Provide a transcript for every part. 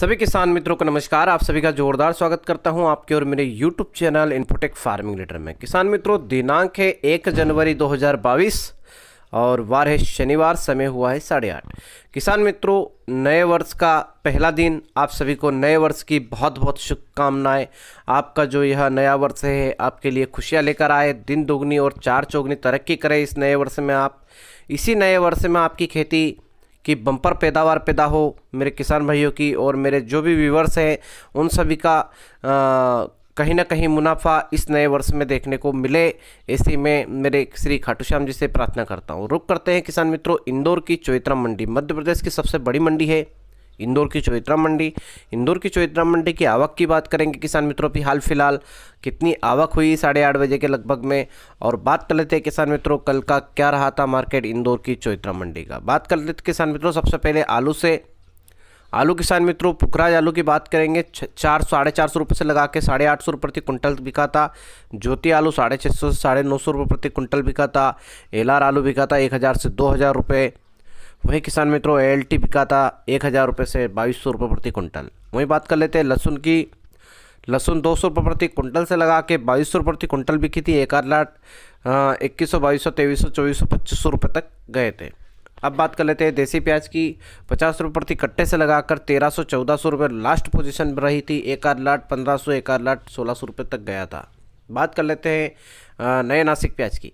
सभी किसान मित्रों को नमस्कार आप सभी का जोरदार स्वागत करता हूं आपके और मेरे YouTube channel Infotech Farming Leader में किसान मित्रों दिनांक है एक जनवरी 2022 और वार है शनिवार समय हुआ है साढ़े आठ किसान मित्रों नए वर्ष का पहला दिन आप सभी को नए वर्ष की बहुत बहुत शुभकामनाएं आपका जो यह नया वर्ष है आपके लिए खुशियाँ लेकर आए दिन दोगुनी और चार चौगुनी तरक्की करें इस नए वर्ष में आप इसी नए वर्ष में आपकी खेती कि बम्पर पैदावार पैदा हो मेरे किसान भाइयों की और मेरे जो भी व्यूवर्स हैं उन सभी का कहीं ना कहीं मुनाफा इस नए वर्ष में देखने को मिले ऐसी में मेरे श्री खाटू श्याम जी से प्रार्थना करता हूँ रुक करते हैं किसान मित्रों इंदौर की चौत्रा मंडी मध्य प्रदेश की सबसे बड़ी मंडी है इंदौर की चौत्रा मंडी इंदौर की चौत्रा मंडी की आवक की बात करेंगे किसान मित्रों की हाल फिलहाल कितनी आवक हुई साढ़े आठ बजे के लगभग में और बात कर लेते हैं किसान मित्रों कल का क्या रहा था मार्केट इंदौर की चौत्रा मंडी का बात कर लेते किसान मित्रों सबसे पहले आलू से आलू किसान मित्रों पुखराज आलू की बात करेंगे चार साढ़े चार सौ रुपये से लगा के साढ़े आठ सौ रुपये प्रति कुंटल बिका था ज्योति आलू साढ़े छः सौ से साढ़े नौ सौ रुपये प्रति कुंटल बिका था एलार आलू बिका था एक हज़ार से दो हज़ार रुपये वहीं किसान मित्रों एल टी बिका था एक हज़ार रुपये से बाईस सौ रुपये प्रति कुंटल वहीं बात कर लेते हैं लहसुन की लहसुन दो सौ रुपये प्रति कुंटल से लगा के बाईस सौ रुपये प्रति कुंटल बिकी थी एक आध लाट इक्कीस सौ बाईस सौ तेईस सौ चौबीस सौ पच्चीस सौ रुपये तक गए थे अब बात कर लेते हैं देसी प्याज की पचास रुपये प्रति कट्टे से लगाकर तेरह सौ चौदह सौ रुपये लास्ट पोजीशन में रही थी एक आध लाट पंद्रह सौ एक आध लाट सोलह सौ रुपये तक गया था बात कर लेते हैं नए नासिक प्याज की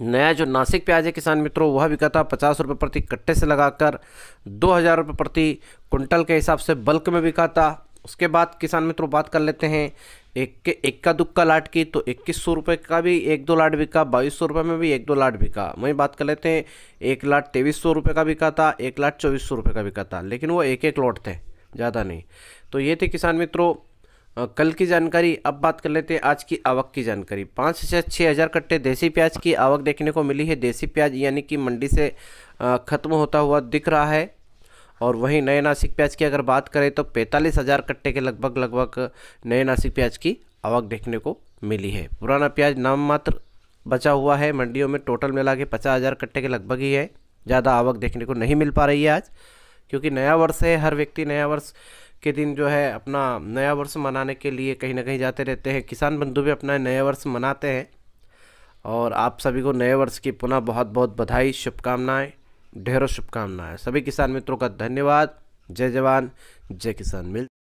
नया जो नासिक प्याज है किसान मित्रों वह बिका था पचास रुपये प्रति कट्टे से लगाकर दो हज़ार रुपये प्रति कुंटल के हिसाब से बल्क में बिका था उसके बाद किसान मित्रों बात कर लेते हैं एक के इक्का दुक्का लाट की तो इक्कीस सौ रुपये का भी एक दो लाट बिका बाईस सौ रुपये में भी एक दो लाट बिका वहीं बात कर लेते हैं एक लाट तेईस सौ रुपये का बिका था एक लाट चौबीस सौ रुपये का बिका था लेकिन वो एक एक लॉट थे ज़्यादा नहीं तो ये थे किसान मित्रों कल की जानकारी अब बात कर लेते हैं आज की आवक की जानकारी पाँच से छः हज़ार कट्टे देसी प्याज की आवक देखने को मिली है देसी प्याज यानी कि मंडी से ख़त्म होता हुआ दिख रहा है और वहीं नए नासिक प्याज की अगर बात करें तो पैंतालीस हज़ार कट्टे के लगभग लगभग नए नासिक प्याज की आवक देखने को मिली है पुराना प्याज नाम मात्र बचा हुआ है मंडियों में टोटल मिला के पचास हज़ार कट्टे के लगभग ही है ज़्यादा आवक देखने को नहीं मिल पा रही है आज क्योंकि नया वर्ष है हर व्यक्ति नया वर्ष के दिन जो है अपना नया वर्ष मनाने के लिए कहीं ना कहीं जाते रहते हैं किसान बंधु भी अपना नया वर्ष मनाते हैं और आप सभी को नए वर्ष की पुनः बहुत बहुत बधाई शुभकामनाएँ ढेरों शुभकामनाएँ सभी किसान मित्रों का धन्यवाद जय जवान जय किसान मिल